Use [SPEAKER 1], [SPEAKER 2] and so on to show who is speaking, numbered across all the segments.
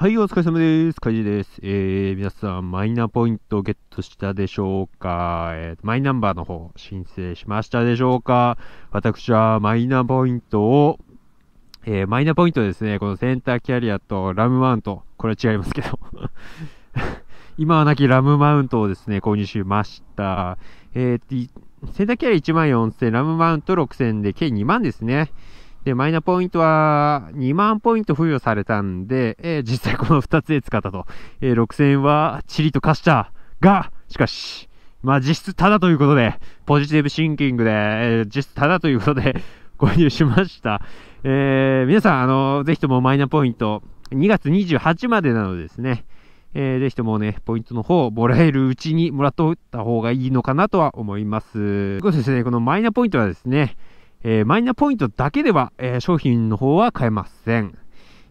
[SPEAKER 1] はい、お疲れ様です。カジです。えー、皆さん、マイナポイントゲットしたでしょうか、えー、マイナンバーの方、申請しましたでしょうか私は、マイナポイントを、えー、マイナポイントですね、このセンターキャリアとラムマウント、これは違いますけど 今はなきラムマウントをですね、購入しました。えー、センターキャリア1 4000、ラムマウント6000で、計2万ですね。で、マイナポイントは2万ポイント付与されたんで、えー、実際この2つで使ったと。えー、6000円はチリと貸したが、しかし、まあ実質ただということで、ポジティブシンキングで、えー、実質ただということで 購入しました。えー、皆さん、あの、ぜひともマイナポイント、2月28までなのでですね、えー、ぜひともね、ポイントの方、をもらえるうちにもらっておいた方がいいのかなとは思います。そうですね、このマイナポイントはですね、えー、マイナポイントだけでは、えー、商品の方は買えません。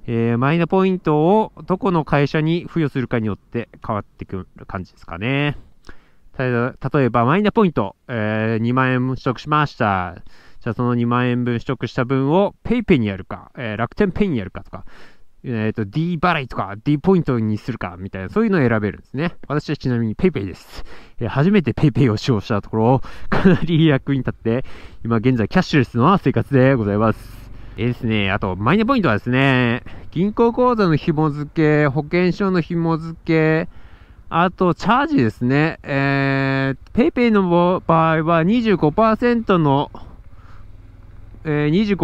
[SPEAKER 1] えー、マイナポイントをどこの会社に付与するかによって変わってくる感じですかね。例えば、マイナポイント、えー、2万円分取得しました。じゃあ、その2万円分取得した分を PayPay にやるか、えー、楽天ペイにやるかとか、えー、D 払いとか、D ポイントにするか、みたいな、そういうのを選べるんですね。私はちなみに PayPay です。え初めて PayPay を使用したところ、かなり役に立って、今現在キャッシュレスの生活でございます。えー、ですね、あと、マイナポイントはですね、銀行口座の紐付け、保険証の紐付け、あと、チャージですね。えー、PayPay の場合は25%の、えー、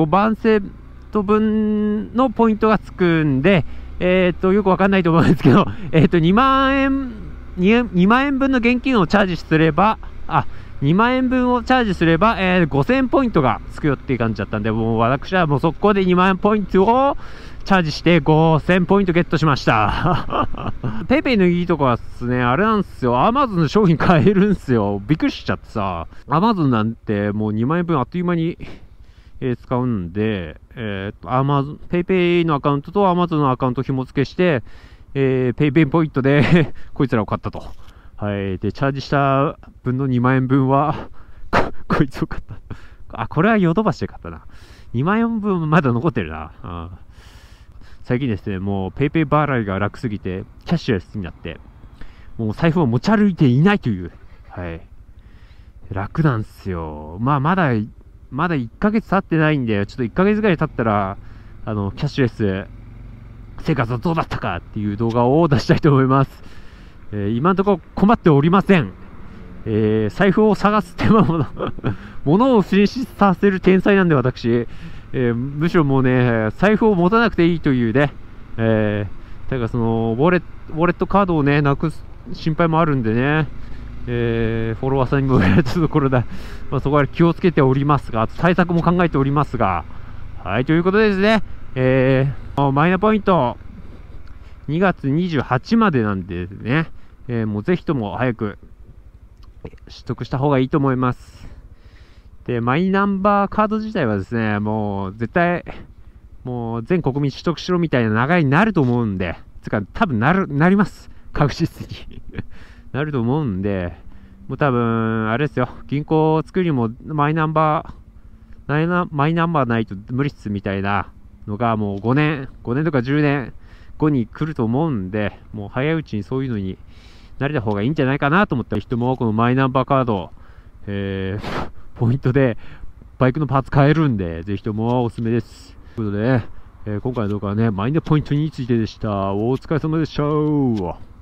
[SPEAKER 1] 25%分のポイントがつくんで、えー、っと、よくわかんないと思うんですけど、えー、っと、2万円 2, 2万円分の現金をチャージすれば、あ、2万円分をチャージすれば、えー、5000ポイントがつくよっていう感じだったんで、もう私はもう速攻で2万円ポイントをチャージして5000ポイントゲットしました。ペイペイのいいとこはですね、あれなんですよ、アマゾンの商品買えるんですよ。びっくりしちゃってさ、アマゾンなんてもう2万円分あっという間に、え使うんで、えー、アマゾン、ペイペイのアカウントとアマゾンのアカウント紐付けして、えー、ペイペイポイントで こいつらを買ったと。はい。で、チャージした分の2万円分は こいつを買ったあ、これはヨドバシで買ったな。2万円分まだ残ってるな。うん、最近ですね、もう PayPay 払いが楽すぎて、キャッシュレスになって、もう財布を持ち歩いていないという。はい。楽なんですよ。まあ、まだ、まだ1ヶ月経ってないんで、ちょっと1ヶ月ぐらい経ったら、あの、キャッシュレス生活はどうだったかっていう動画を出したいと思います。えー、今のところ困っておりません。えー、財布を探す手間もの 物を進出させる天才なんで私、えー、むしろもうね、財布を持たなくていいというね、えー、だからそのウォレ、ウォレットカードをね、なくす心配もあるんでね、えー、フォロワーさんにも言われたところだ、まあ、そこは気をつけておりますが、対策も考えておりますが、はい、ということでですね、えー、マイナポイント、2月28までなんでね、えー、もうぜひとも早く取得した方がいいと思います。で、マイナンバーカード自体はですね、もう絶対、もう全国民取得しろみたいな流れになると思うんで、つか多分なる、なります。確実に なると思うんで、もう多分、あれですよ、銀行を作りもマイナンバー、マイナンバーないと無理っすみたいなのがもう5年、5年とか10年後に来ると思うんで、もう早いうちにそういうのに慣れた方がいいんじゃないかなと思った人も、このマイナンバーカード、えー、ポイントでバイクのパーツ買えるんで、ぜひともおすすめです。ということで、ね、えー、今回の動画はね、マイナポイントについてでした。お疲れ様でした。